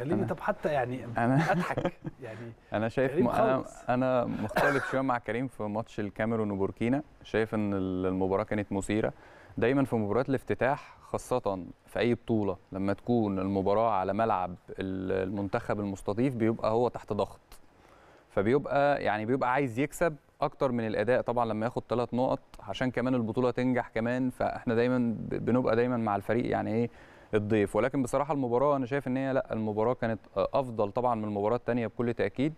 خليني طب حتى يعني أنا اضحك يعني انا شايف م... انا انا مختلف شويه مع كريم في ماتش الكاميرون وبوركينا شايف ان المباراه كانت مثيره دايما في مباريات الافتتاح خاصة في أي بطولة لما تكون المباراة على ملعب المنتخب المستضيف بيبقى هو تحت ضغط فبيبقى يعني بيبقى عايز يكسب أكتر من الأداء طبعا لما ياخد ثلاث نقط عشان كمان البطولة تنجح كمان فإحنا دايما بنبقى دايما مع الفريق يعني إيه الضيف ولكن بصراحه المباراه انا شايف ان هي لا المباراه كانت افضل طبعا من المباراه الثانيه بكل تاكيد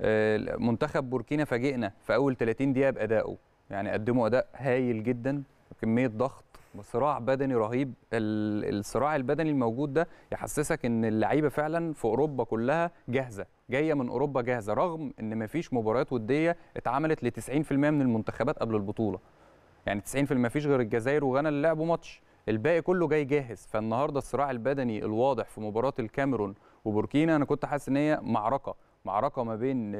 آه، منتخب بوركينا فاجئنا في اول 30 دقيقه بادائه يعني قدموا اداء هايل جدا كميه ضغط صراع بدني رهيب الصراع البدني الموجود ده يحسسك ان اللعيبه فعلا في اوروبا كلها جاهزه جايه من اوروبا جاهزه رغم ان ما فيش مباريات وديه اتعملت ل 90% من المنتخبات قبل البطوله يعني 90% ما فيش غير الجزائر وغانا اللي لعبوا ماتش الباقي كله جاي جاهز فالنهارده الصراع البدني الواضح في مباراه الكاميرون وبوركينا انا كنت حاسس ان هي معركه معركه ما بين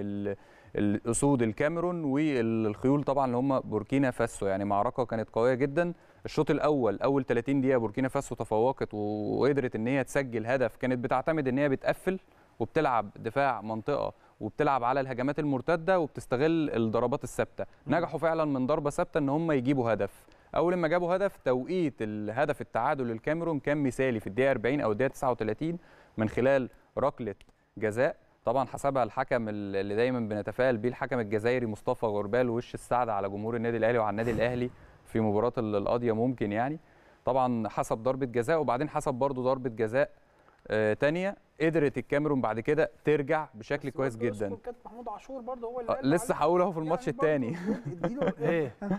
الاسود الكاميرون والخيول طبعا اللي هم بوركينا فاسو يعني معركه كانت قويه جدا الشوط الاول اول 30 دقيقه بوركينا فاسو تفوقت وقدرت ان هي تسجل هدف كانت بتعتمد ان هي بتقفل وبتلعب دفاع منطقه وبتلعب على الهجمات المرتده وبتستغل الضربات الثابته نجحوا فعلا من ضربه ثابته ان هم يجيبوا هدف اول ما جابوا هدف توقيت الهدف التعادل للكاميرون كان مثالي في الدقيقه 40 او الدقيقه 39 من خلال ركله جزاء طبعا حسبها الحكم اللي دايما بنتفائل بيه الحكم الجزائري مصطفى غربال وش السعد على جمهور النادي الاهلي وعلى النادي الاهلي في مباراه القاضيه ممكن يعني طبعا حسب ضربه جزاء وبعدين حسب برضه ضربه جزاء آه، تانية قدرت الكاميرون بعد كده ترجع بشكل كويس جدا كانت محمود عاشور برده هو اللي آه، لسه هقول يعني اهو إيه؟ في الماتش يعني الثاني ايه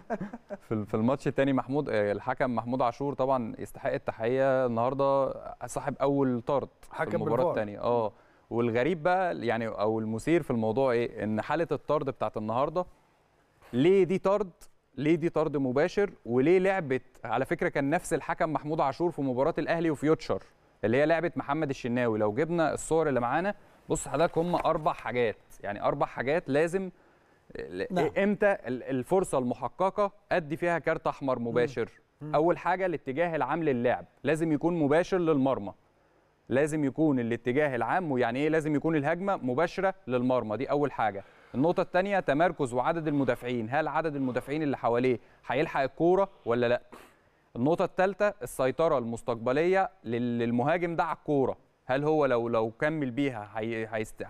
في الماتش الثاني محمود آه، الحكم محمود عاشور طبعا يستحق التحيه النهارده صاحب اول طرد في المباراه الثانيه اه والغريب بقى يعني او المثير في الموضوع ايه ان حاله الطرد بتاعه النهارده ليه دي طرد ليه دي طرد مباشر وليه لعبه على فكره كان نفس الحكم محمود عاشور في مباراه الاهلي وفيوتشر اللي هي لعبه محمد الشناوي لو جبنا الصور اللي معانا بص حضرتك هم اربع حاجات يعني اربع حاجات لازم نعم. امتى الفرصه المحققه ادي فيها كارت احمر مباشر مم. اول حاجه الاتجاه العام للعب لازم يكون مباشر للمرمى لازم يكون الاتجاه العام ويعني ايه لازم يكون الهجمه مباشره للمرمى دي اول حاجه النقطه الثانيه تمركز وعدد المدافعين هل عدد المدافعين اللي حواليه هيلحق الكوره ولا لا النقطه الثالثه السيطره المستقبليه للمهاجم ده على الكوره هل هو لو لو كمل بيها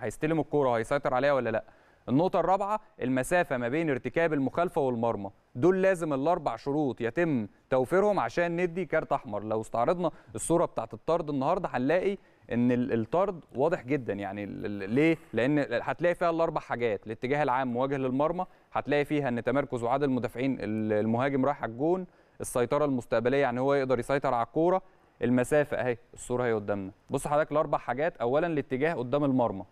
هيستلم الكوره وهيسيطر عليها ولا لا النقطه الرابعه المسافه ما بين ارتكاب المخالفه والمرمى دول لازم الاربع شروط يتم توفيرهم عشان ندي كارت احمر لو استعرضنا الصوره بتاعه الطرد النهارده هنلاقي ان الطرد واضح جدا يعني ليه لان هتلاقي فيها الاربع حاجات الاتجاه العام مواجه للمرمى هتلاقي فيها ان تمركز وعدد المدافعين المهاجم رايح على الجون السيطره المستقبليه يعني هو يقدر يسيطر على الكوره المسافه اهي الصوره اهي قدامنا بص حضرتك الاربع حاجات اولا الاتجاه قدام المرمى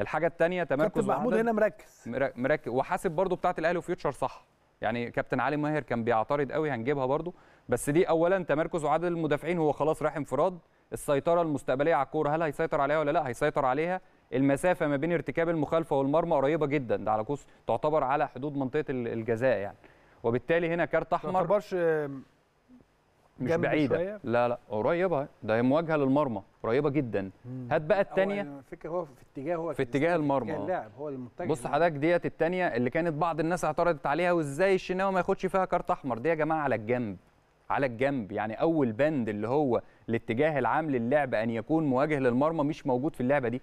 الحاجه الثانيه تمركز محمود هنا مركز مركز وحاسب برده بتاعه الاهلي وفيوتشر صح يعني كابتن علي ماهر كان بيعترض قوي هنجيبها برده بس دي اولا تمركز وعدد المدافعين هو خلاص رايح انفراد السيطره المستقبليه على الكوره هل هيسيطر عليها ولا لا هيسيطر عليها المسافه ما بين ارتكاب المخالفه والمرمى قريبه جدا ده على كوس تعتبر على حدود منطقه الجزاء يعني وبالتالي هنا كارت احمر آه، مش بعيده شوية. لا لا قريبه ده هي مواجهه للمرمى قريبه جدا هات بقى الثانيه يعني الفكره هو في اتجاه هو في اتجاه المرمى اللاعب هو المتجه بص حضرتك ديت الثانيه اللي كانت بعض الناس اعترضت عليها وازاي الشناوي ما ياخدش فيها كارت احمر دي يا جماعه على الجنب على الجنب يعني اول بند اللي هو الاتجاه العام للعب ان يكون مواجه للمرمى مش موجود في اللعبه دي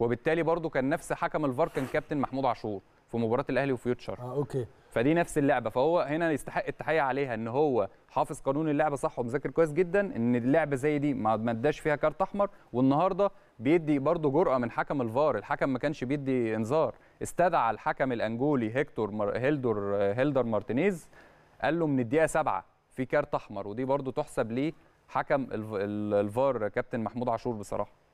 وبالتالي برضو كان نفس حكم الفار كان كابتن محمود عاشور في مباراه الاهلي وفيوتشر اه اوكي فدي نفس اللعبه فهو هنا يستحق التحيه عليها ان هو حافظ قانون اللعبه صح ومذاكر كويس جدا ان اللعبه زي دي ما اداش فيها كارت احمر والنهارده بيدي برضه جرأه من حكم الفار الحكم ما كانش بيدي انذار استدعى الحكم الانجولي هيكتور مر... هيلدور هيلدر مارتينيز قال له من الدقيقه سبعة في كارت احمر ودي برضه تحسب ليه حكم الفار كابتن محمود عاشور بصراحه